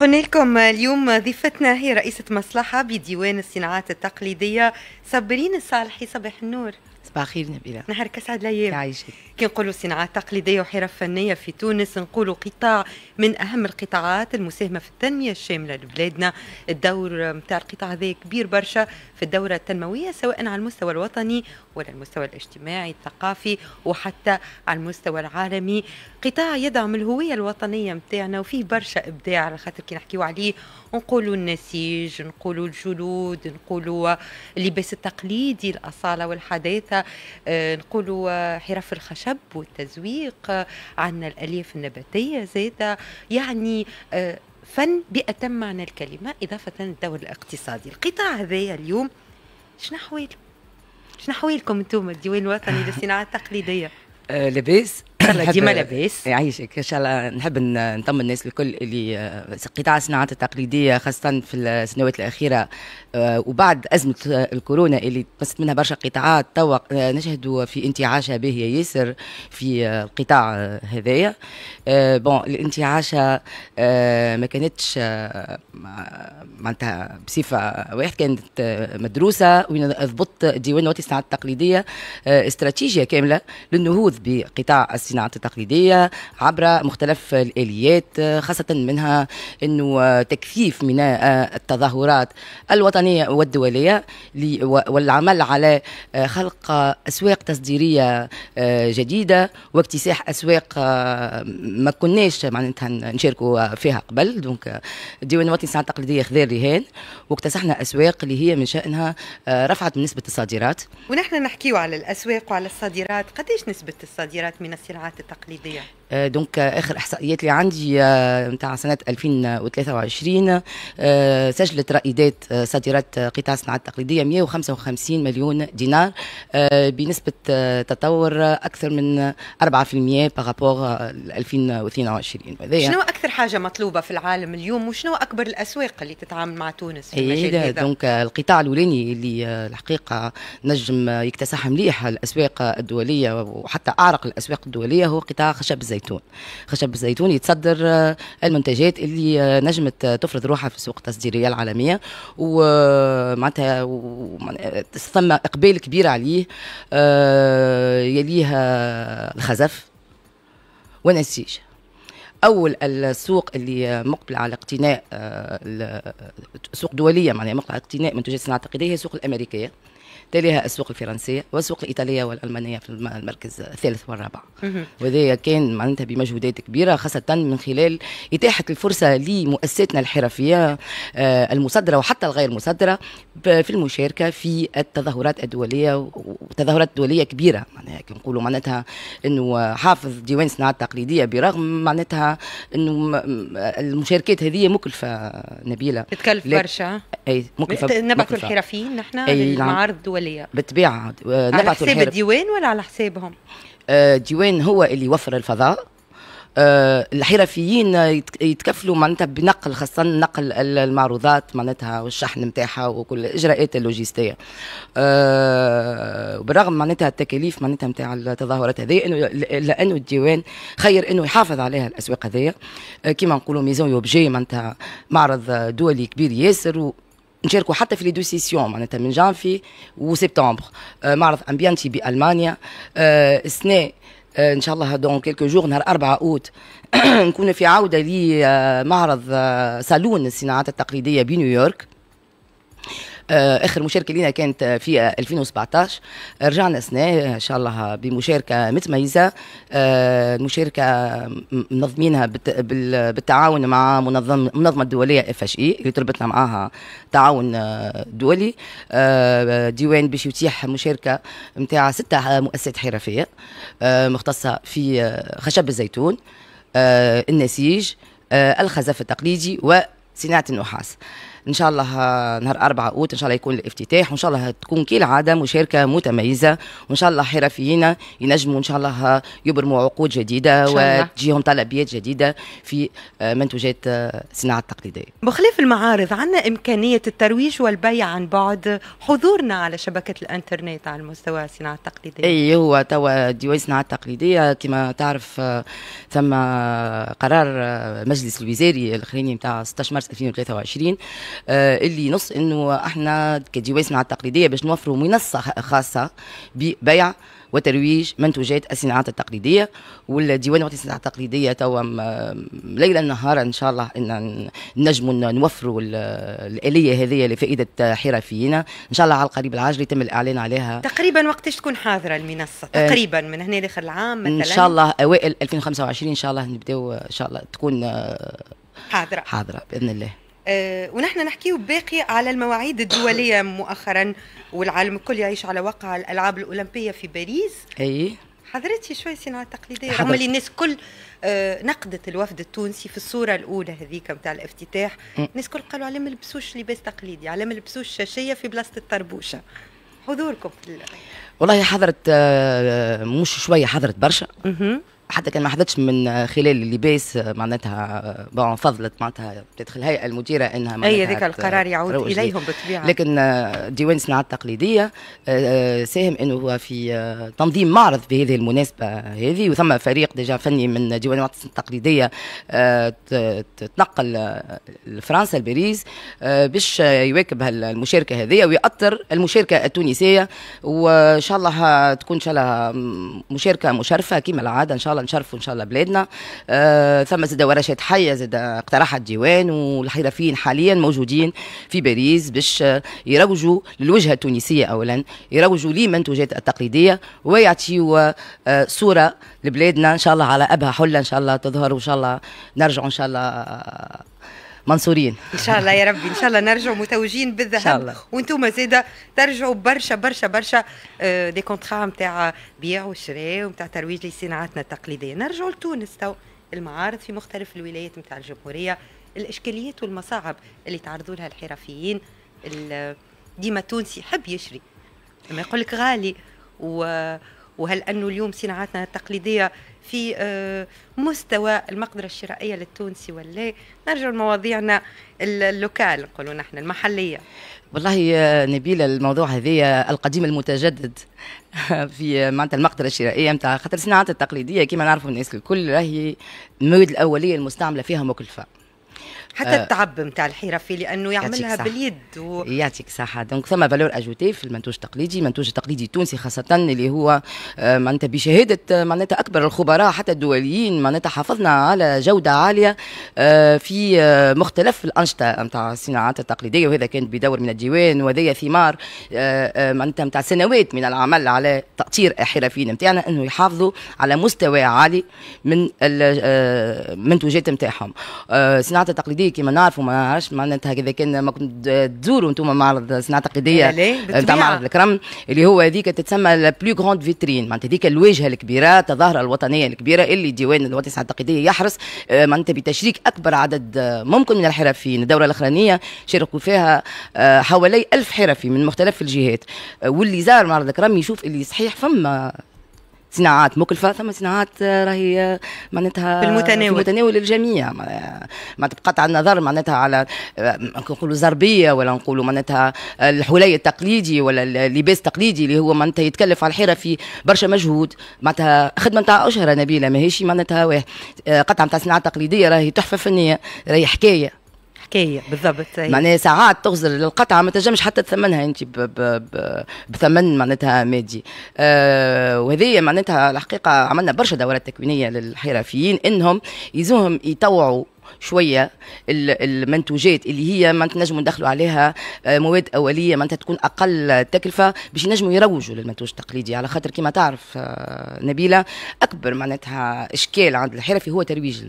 قلنا لكم اليوم ضيفتنا هي رئيسة مصلحة بديوان الصناعات التقليدية صبرين الصالحي صباح النور بخير نبيلة نهار أسعد ليام يعيشك كي نقولوا صناعة تقليدية وحرف فنية في تونس نقولوا قطاع من أهم القطاعات المساهمة في التنمية الشاملة لبلادنا الدور نتاع القطاع هذا كبير برشا في الدورة التنموية سواء على المستوى الوطني ولا المستوى الاجتماعي الثقافي وحتى على المستوى العالمي قطاع يدعم الهوية الوطنية نتاعنا وفيه برشا إبداع على خاطر كي نحكيو عليه نقولوا النسيج نقولوا الجلود نقولوا اللباس التقليدي الأصالة والحداثة آه، نقولوا حرف الخشب والتزويق عندنا الالياف النباتيه زاده يعني آه، فن بأتم معنى الكلمة إضافة للدور الاقتصادي القطاع هذايا اليوم شنو أحواله؟ شنو أحوالكم أنتم الديوان الوطني للصناعة التقليدية؟ آه، لاباس الله ديما لاباس يعيشك ان شاء الله نحب نطمن الناس الكل اللي آه، قطاع الصناعات التقليديه خاصه في السنوات الاخيره آه، وبعد ازمه الكورونا اللي تمست منها برشا قطاعات توا آه، نشهد في انتعاشه باهيه ياسر في القطاع هذايا بون الانتعاشه ما كانتش معناتها بصفه واحد كانت مدروسه وين ضبط ديوان الصناعات التقليديه استراتيجيه كامله للنهوض بقطاع الصناعات الصناعات التقليديه عبر مختلف الاليات خاصه منها انه تكثيف من التظاهرات الوطنيه والدوليه والعمل على خلق اسواق تصديريه آه، جديده واكتساح اسواق آه، ما كناش معناتها نشاركوا فيها قبل دونك الديوان الوطني للصناعه التقليديه خذا الرهان واكتسحنا اسواق اللي هي من شانها آه، رفعت من نسبه الصادرات ونحن نحكيو على الاسواق وعلى الصادرات قديش نسبه الصادرات من الصناعات الصناعات التقليدية آه، دونك آه، اخر احصائيات اللي عندي نتاع آه، سنه 2023 سجلت رائدات صادرات قطاع الصناعه التقليديه 155 مليون دينار بنسبه تطور اكثر من 4% بارابور 2022 شنو اكثر حاجه مطلوبه في العالم اليوم وشنو اكبر الاسواق اللي تتعامل مع تونس في المجال إيه، هذا دونك القطاع الاولاني اللي الحقيقه نجم يكتسح مليح الاسواق الدوليه وحتى اعرق الاسواق الدوليه هو قطاع خشب الزيت الزيتون خشب الزيتون يتصدر آه، المنتجات اللي آه، نجمت آه، تفرض روحها في سوق التصديريه العالميه ومعناتها ثم اقبال كبير عليه يليها الخزف والنسيج اول السوق اللي مقبله على اقتناء سوق دوليه معناها مقبله على اقتناء منتجات الصناعه التقليديه هي السوق الامريكيه تليها السوق الفرنسيه والسوق الايطاليه والالمانيه في المركز الثالث والرابع وهذا كان معناتها بمجهودات كبيره خاصه من خلال اتاحه الفرصه لمؤسساتنا الحرفيه آه، المصدره وحتى الغير مصدره في المشاركه في التظاهرات الدوليه وتظاهرات دوليه كبيره معناها كي نقولوا معناتها انه حافظ ديوان الصناعه التقليديه برغم معناتها انه المشاركات هذه مكلفه نبيله تكلف برشا اي مكلفه نبعثوا الحرفيين نحن المعارض نعم. الدوليه الدوليه بالطبيعه على حساب الديوان ولا على حسابهم آه، ديوان هو اللي يوفر الفضاء آه، الحرفيين يتكفلوا معناتها بنقل خاصة نقل المعروضات معناتها والشحن نتاعها وكل الإجراءات اللوجستية آه، بالرغم معناتها التكاليف معناتها نتاع التظاهرات هذه إنه لأنه الديوان خير إنه يحافظ عليها الأسواق هذه كما نقولوا ميزون يوبجي معناتها معرض دولي كبير ياسر نشاركوا حتى في لي دو سيسيون معناتها من جانفي وسبتمبر آه، معرض امبيانتي بالمانيا آه، السنه آه، ان شاء الله دون كيلكو جور نهار 4 اوت نكون في عوده لمعرض صالون الصناعات التقليديه بنيويورك آه، اخر مشاركه لينا كانت في 2017 رجعنا سنه ان شاء الله بمشاركه متميزه المشاركه آه، منظمينها بالتعاون مع منظم منظمه الدوليه اف اش اي اللي تربطنا معاها تعاون آه، دولي ديوان باش يتيح مشاركه نتاع سته مؤسسات حرفيه مختصه في خشب الزيتون النسيج الخزف التقليدي وصناعه النحاس ان شاء الله آه، نهار 4 اوت ان شاء الله يكون الافتتاح وان شاء الله تكون كالعاده مشاركه متميزه وان شاء الله حرفيين ينجموا ان شاء الله آه، يبرموا عقود جديده وتجيهم طلبيات جديده في آه، منتوجات الصناعه التقليديه. بخلاف المعارض عندنا امكانيه الترويج والبيع عن بعد حضورنا على شبكه الانترنت على مستوى الصناعه التقليديه. اي هو توا ديوان الصناعه التقليديه كما تعرف ثم قرار مجلس الوزاري الاخراني نتاع 16 مارس 2023 آه، اللي نص انه احنا كديوانسنا التقليديه باش نوفروا منصه خاصه ببيع وترويج منتوجات الصناعات التقليديه والديوان وقت الصناعات التقليديه توا ليلا نهارا ان شاء الله ان نجموا نوفروا الاليه هذه لفائده حرفيين ان شاء الله على القريب العاجل يتم الاعلان عليها تقريبا وقتاش تكون حاضره المنصه آه، تقريبا من هنا لاخر العام مثلا ان شاء الله اوائل 2025 ان شاء الله نبداو ان شاء الله تكون آه، حاضره حاضره باذن الله آه، ونحن نحكيه باقي على المواعيد الدوليه مؤخرا والعالم الكل يعيش على وقع الالعاب الاولمبيه في باريس اي حضرتي شوي صناعه تقليديه رغم اللي الناس كل آه، نقدت الوفد التونسي في الصوره الاولى هذيك نتاع الافتتاح الناس كل قالوا علاه ما لبسوش لباس تقليدي علاه ما لبسوش شاشيه في بلاصه الطربوشه حضوركم والله حضرت آه، مش شويه حضرت برشا حتى كان ما حدثش من خلال اللباس معناتها بون فضلت معناتها تدخل الهيئه المديره انها اي ذيك القرار يعود اليهم بالطبيعه لكن آه، ديوان الصناعه التقليديه آه، آه، ساهم انه هو في تنظيم معرض بهذه المناسبه هذه وثم فريق ديجا فني من ديوان الصناعه التقليديه تنقل لفرنسا لباريس باش يواكب المشاركه هذه ويأطر المشاركه التونسيه وان شاء الله تكون ان شاء الله مشاركه مشرفه كما العاده ان شاء الله الله نشرفوا ان شاء الله بلادنا آه ثم زاد ورشات حيه زاد اقترحها الديوان والحرفيين حاليا موجودين في باريس باش يروجوا للوجهه التونسيه اولا يروجوا للمنتوجات التقليديه ويعطيوا آه صوره لبلادنا ان شاء الله على ابها حله ان شاء الله تظهر وان شاء الله نرجع ان شاء الله آه، منصورين ان شاء الله يا ربي ان شاء الله نرجعوا متوجين بالذهب ان شاء الله وانتم زاده ترجعوا برشا برشا برشا دي كونترا نتاع بيع وشراء ونتاع ترويج لصناعاتنا التقليديه نرجعوا لتونس تو المعارض في مختلف الولايات نتاع الجمهوريه الاشكاليات والمصاعب اللي تعرضوا لها الحرفيين ديما تونسي يحب يشري لما يقول لك غالي و وهل انه اليوم صناعاتنا التقليديه في آه، مستوى المقدرة الشرائية للتونسي ولا نرجع لمواضيعنا اللوكال نقولوا نحن المحلية والله نبيله الموضوع هذايا القديم المتجدد في معناتها المقدره الشرائيه نتاع خاطر الصناعات التقليديه كما نعرفوا الناس الكل راهي المواد الاوليه المستعمله فيها مكلفه حتى آه. التعب نتاع الحرفي لانه يعملها باليد و... يعطيك صحه دونك ثم فالور اجوتي في المنتوج التقليدي المنتوج التقليدي التونسي خاصه اللي هو آه، معناتها بشهاده آه، معناتها اكبر الخبراء حتى الدوليين معناتها حافظنا على جوده عاليه في مختلف الانشطه نتاع الصناعات التقليديه وهذا كان بدور من الديوان وهذا ثمار معناتها نتاع سنوات من العمل على تاطير الحرفيين نتاعنا انه يحافظوا على مستوى عالي من المنتوجات نتاعهم الصناعات التقليديه هذيك ما نعرفوا ما نعرفش معناتها اذا كان ما كنت تزوروا انتم معرض صناعه القضيه نتاع إيه، إيه، آه، معرض الكرم اللي هو هذيك تتسمى لا بلو غروند فيترين معناتها هذيك الواجهه الكبيره الظاهرة الوطنيه الكبيره اللي ديوان الوطني صناعه القضيه يحرص آه، معناتها بتشريك اكبر عدد آه، ممكن من الحرفيين الدوره الاخرانيه شاركوا فيها حوالي ألف حرفي من مختلف الجهات واللي زار معرض الكرم يشوف اللي صحيح فما صناعات مكلفه ثم صناعات آه، راهي آه، معناتها بالمتناول بالمتناول للجميع معناتها على النظر معناتها على آه، نقولوا زربيه ولا نقولوا معناتها الحلي التقليدي ولا اللباس التقليدي اللي هو معناتها يتكلف على الحيره في برشا مجهود معناتها خدمه نتاع اشهر نبيله ماهيش معناتها قطعه نتاع صناعه تقليديه راهي تحفه فنيه راهي حكايه الحكايه بالضبط معناها ساعات تغزر للقطعه ما تنجمش حتى تثمنها انت بثمن معناتها مادي آه وهذه معناتها الحقيقه عملنا برشا دورات تكوينيه للحرفيين انهم يزوهم يطوعوا شويه المنتوجات اللي هي ما نجموا ندخلوا عليها آه، مواد اوليه معناتها تكون اقل تكلفه باش ينجموا يروجوا للمنتوج التقليدي على خاطر كما تعرف آه، نبيله اكبر معناتها اشكال عند الحرفي هو ترويج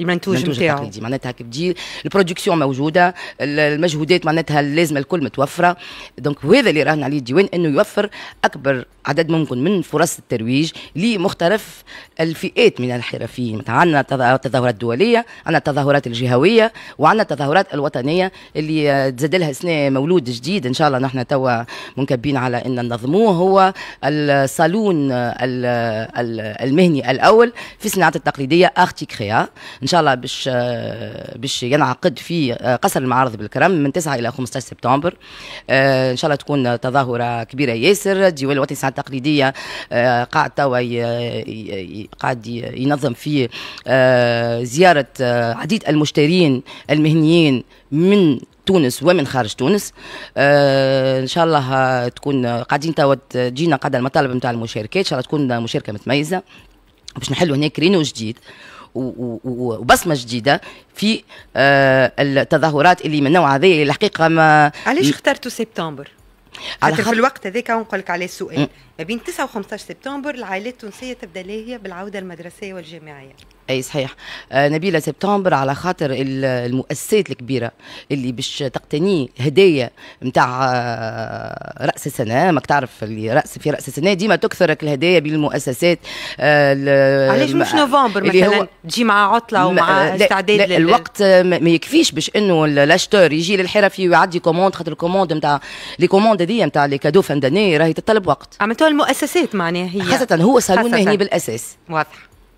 المنتوج نتاعو معناتها تجي البرودكسيون موجوده المجهودات معناتها اللازمه الكل متوفره دونك وهذا اللي راهن عليه الديوان انه يوفر اكبر عدد ممكن من فرص الترويج لمختلف الفئات من الحرفيين عندنا التظاهرات الدوليه عندنا التظاهرات الجهويه وعندنا التظاهرات الوطنيه اللي تزاد لها سنه مولود جديد ان شاء الله نحن توا منكبين على ان ننظموه هو الصالون المهني الاول في الصناعات التقليديه اختي كريا ان شاء الله باش باش ينعقد في آه، قصر المعارض بالكرم من 9 الى 15 سبتمبر آه، ان شاء الله تكون تظاهره كبيره ياسر الديوان الوطني الساعه التقليديه آه، قاعد توا قاعد ينظم في زياره عديد المشترين المهنيين من تونس ومن خارج تونس آه ان شاء الله تكون قاعدين توا تجينا قاعده المطالب نتاع المشاركات ان شاء الله تكون مشاركه متميزه باش نحلوا هناك رينو جديد وبصمه جديده في آه، التظاهرات اللي من نوع هذه الحقيقه ما علاش اخترتوا سبتمبر؟ على خط... في الوقت هذاك نقول لك عليه السؤال ما بين 9 و 15 سبتمبر العائلات التونسيه تبدا هي بالعوده المدرسيه والجامعيه اي صحيح آه نبيله سبتمبر على خاطر المؤسسات الكبيره اللي باش تقتني هدايا نتاع آه راس السنه ماك تعرف اللي راس في راس السنه ديما تكثرك الهدايا بالمؤسسات آه علاش مش آه، نوفمبر مثلا تجي مع عطله ومع آه، استعداد الوقت ما يكفيش باش انه لاشتور يجي للحرفي ويعدي كوموند خاطر الكوموند نتاع لي كوموند هذيا نتاع لي كادو فان داني راهي تطلب وقت عملتوها المؤسسات معناها هي خاصه هو صالون هني بالاساس واضح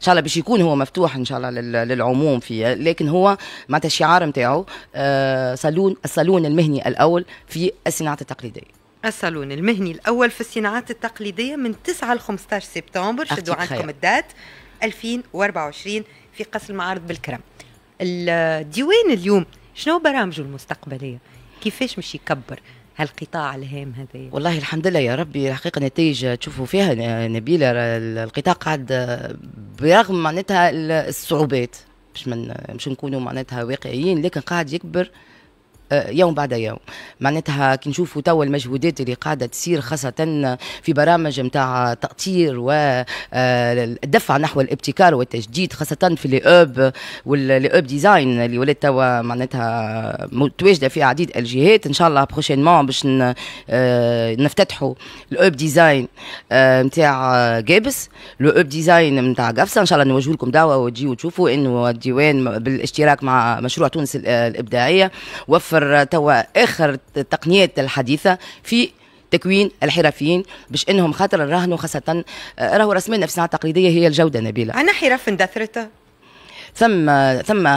شاء الله باش يكون هو مفتوح ان شاء الله للعموم فيه لكن هو معناتها الشعار نتاعو آه، صالون الصالون المهني الاول في الصناعات التقليديه الصالون المهني الاول في الصناعات التقليديه من 9 ل 15 سبتمبر شدوا عندكم الدات 2024 في قصر المعارض بالكرم الديوان اليوم شنو برامجه المستقبليه كيفاش مش يكبر هالقطاع الهام هذا والله الحمد لله يا ربي حقيقه نتائج تشوفوا فيها نبيله القطاع قاعد برغم معناتها الصعوبات باش من مش نكونوا معناتها واقعيين لكن قاعد يكبر آه، يوم بعد يوم معناتها كي نشوفوا توا المجهودات اللي قاعده تصير خاصه في برامج نتاع تاطير والدفع آه، نحو الابتكار والتجديد خاصه في الاوب والاوب ديزاين اللي ولات توا معناتها متواجده في عديد الجهات ان شاء الله بروشينمون باش آه، نفتتحوا الاوب ديزاين نتاع جابس الاوب ديزاين نتاع قفصه ان شاء الله نوجه لكم دعوه وتجيو تشوفوا انه الديوان بالاشتراك مع مشروع تونس الابداعيه وفر توفر توا اخر التقنيات الحديثه في تكوين الحرفيين باش انهم خاطر راهنوا خاصه آه، راهو رسمنا في الصناعه التقليديه هي الجوده نبيله انا حرف اندثرت ثم ثم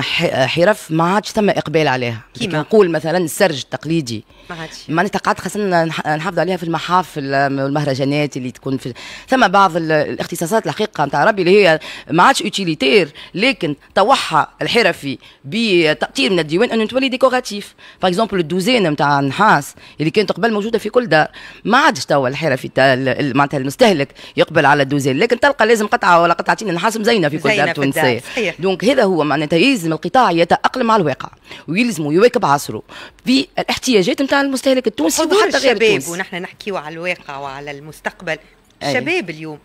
حرف ما عادش ثم اقبال عليها كيما نقول مثلا السرج التقليدي ما عادش معناتها قعدت خاصنا نحافظ عليها في المحافل والمهرجانات اللي تكون في ثم بعض الاختصاصات الحقيقه نتاع ربي اللي هي ما عادش اوتيليتير لكن توحى الحرفي بتاطير من الديوان انه تولي ديكوراتيف باغ اكزومبل الدوزين نتاع النحاس اللي كانت قبل موجوده في كل دار ما عادش توا الحرفي معناتها المستهلك يقبل على الدوزين لكن تلقى لازم قطعه ولا قطعتين نحاس مزينه في كل دار تونسيه دونك هذا هو معناتها يلزم القطاع يتأقلم مع الواقع ويلزم يواكب عصره في الاحتياجات نتاع المستهلك التونسي وحتى غير التونسي ونحن نحكيو على الواقع وعلى المستقبل شباب اليوم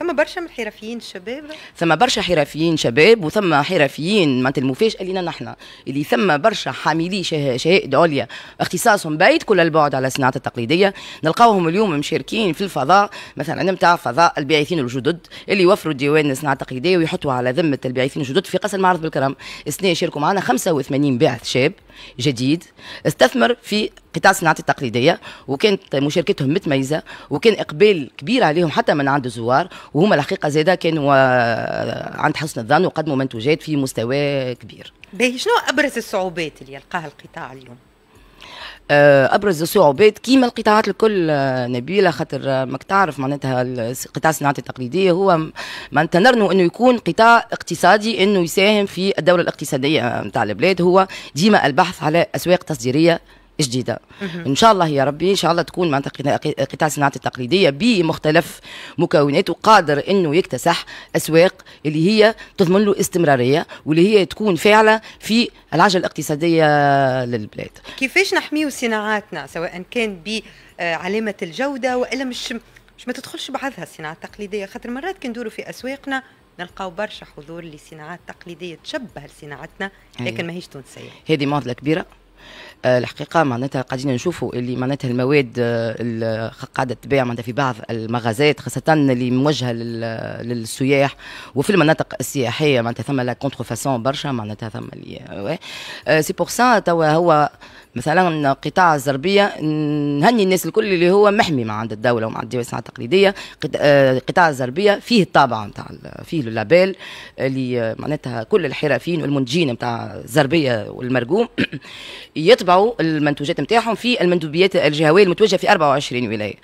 فما برشا من الحرفيين الشباب ثم برشا حرفيين شباب وثم حرفيين معناتها المفاجاه لينا نحن اللي ثم برشا حاملي شهائد عليا اختصاصهم بعيد كل البعد على الصناعة التقليديه نلقاوهم اليوم مشاركين في الفضاء مثلا نتاع فضاء الباعثين الجدد اللي يوفروا ديوان الصناعه التقليديه ويحطوا على ذمه الباعثين الجدد في قصر المعرض بالكرم السنه يشاركوا معنا 85 باعث شاب جديد استثمر في قطاع الصناعات التقليديه وكانت مشاركتهم متميزه وكان اقبال كبير عليهم حتى من عند الزوار وهما الحقيقه زاده كانوا عند حسن الظن وقدموا منتوجات في مستوى كبير. باهي شنو ابرز الصعوبات اللي يلقاها القطاع اليوم؟ آه، ابرز الصعوبات كيما القطاعات الكل آه، نبيله خاطر آه، ماك تعرف معناتها القطاع الصناعات التقليديه هو معناتها نرنو انه يكون قطاع اقتصادي انه يساهم في الدوله الاقتصاديه نتاع البلاد هو ديما البحث على اسواق تصديريه جديده ان شاء الله يا ربي ان شاء الله تكون معناتها قطاع الصناعات التقليديه بمختلف مكوناته قادر انه يكتسح اسواق اللي هي تضمن له استمراريه واللي هي تكون فاعله في العجله الاقتصاديه للبلاد كيفاش نحميو صناعاتنا سواء كان بعلامه الجوده والا مش مش ما تدخلش بعضها الصناعات التقليديه خاطر مرات كي ندوروا في اسواقنا نلقاو برشا حضور لصناعات تقليديه تشبه لصناعتنا لكن ماهيش تونسيه هذه معضله كبيره آه، الحقيقه معناتها قاعدين نشوفوا اللي معناتها المواد آه، اللي قاعده تباع معناتها في بعض المغازات خاصه اللي موجهه للسياح وفي المناطق السياحيه معناتها ثم لا فاسون برشا معناتها ثم سي بور سا توا هو مثلا قطاع الزربيه نهني الناس الكل اللي هو محمي مع عند الدوله ومع الدراسه التقليديه آه، قطاع الزربيه فيه الطابع نتاع فيه اللابيل اللي معناتها كل الحرفيين والمنتجين نتاع الزربيه والمرقوم يطبعوا المنتوجات نتاعهم في المندوبيات الجهويه المتوجهه في 24 ولايه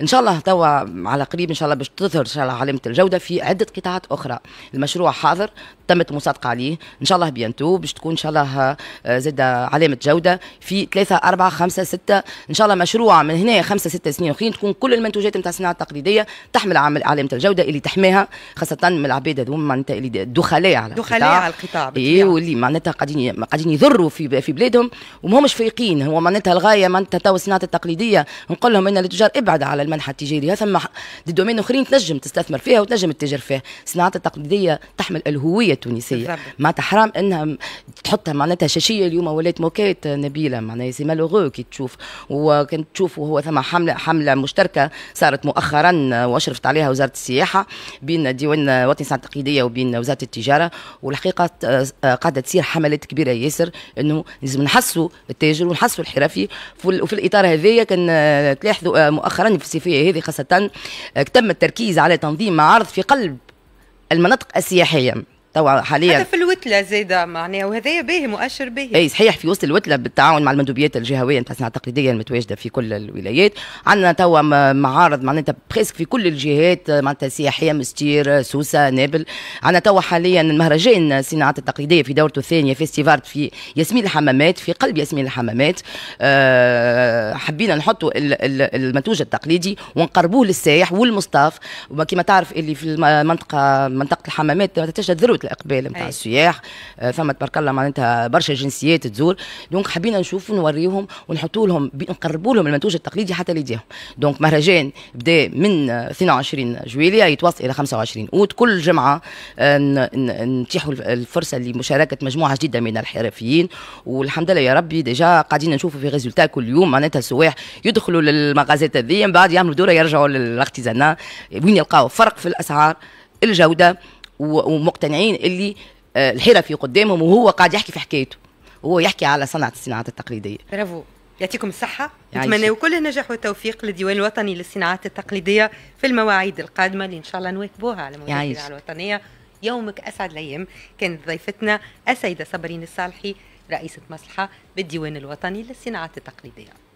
ان شاء الله توا على قريب ان شاء الله باش تظهر ان شاء الله علامه الجوده في عده قطاعات اخرى المشروع حاضر تمت مصادقه عليه ان شاء الله بينتو باش تكون ان شاء الله آه، زاده علامه جوده في ثلاثة أربعة خمسة ستة إن شاء الله مشروع من هنا خمسة ستة سنين أخرين تكون كل المنتوجات نتاع الصناعة التقليدية تحمل عامل علامة الجودة اللي تحماها خاصة من العباد هذوما معناتها اللي دخلاء على القطاع دخلاء على القطاع إي واللي معناتها قاعدين قاعدين يضروا في في بلادهم وماهمش فايقين هو معناتها الغاية معناتها تو الصناعة التقليدية نقول لهم أن التجار ابعد على المنحى التجاري ثم دي دومين أخرين تنجم تستثمر فيها وتنجم تتاجر فيها الصناعة التقليدية تحمل الهوية التونسية معناتها حرام أنها تحطها معناتها شاشية اليوم ولات موكات نبيلة العالم معناها سي مالوغو كي تشوف وكان تشوف هو ثم حمله حمله مشتركه صارت مؤخرا آه، واشرفت عليها وزاره السياحه بين ديوان الوطني آه، الصناعه التقليديه وبين وزاره التجاره والحقيقه آه، قاعده تصير حملات كبيره ياسر انه لازم نحسوا التاجر ونحسوا الحرفي وفي الاطار هذايا كان تلاحظوا مؤخرا في الصيفيه هذه خاصه تم التركيز على تنظيم معارض في قلب المناطق السياحيه توا حاليا هذا في الوتله زاده معناها وهذايا باهي مؤشر باهي اي صحيح في وسط الوتله بالتعاون مع المندوبيات الجهويه نتاع الصناعه التقليديه المتواجده في كل الولايات عندنا توا معارض معناتها بريسك في كل الجهات معناتها سياحيه مستير سوسه نابل عندنا توا حاليا المهرجان الصناعات التقليديه في دورته الثانيه فيستيفال في ياسمين الحمامات في قلب ياسمين الحمامات أه حبينا نحطوا المنتوج التقليدي ونقربوه للسائح والمصطاف وكما تعرف اللي في المنطقه منطقه الحمامات تشهد ذروه الاقبال نتاع السياح ثم آه، تبارك الله معناتها برشا جنسيات تزور دونك حبينا نشوفوا نوريهم ونحطوا لهم نقربوا لهم المنتوج التقليدي حتى ليديهم دونك مهرجان بدا من 22 جويليه يتواصل الى 25 اوت كل جمعه آه، نتيحوا الفرصه لمشاركه مجموعه جديده من الحرفيين والحمد لله يا ربي ديجا قاعدين نشوفوا في ريزولتا كل يوم معناتها السواح يدخلوا للمغازات هذه من بعد يعملوا دوره يرجعوا للاختزانه وين يلقاو فرق في الاسعار الجوده ومقتنعين اللي آه، الحرفي قدامهم وهو قاعد يحكي في حكايته وهو يحكي على صنعه الصناعات التقليديه برافو يعطيكم الصحة نتمنى كل النجاح والتوفيق للديوان الوطني للصناعات التقليدية في المواعيد القادمة اللي إن شاء الله نواكبوها على الصناعة الوطنية يومك أسعد الأيام كانت ضيفتنا السيدة صبرين الصالحي رئيسة مصلحة بالديوان الوطني للصناعات التقليدية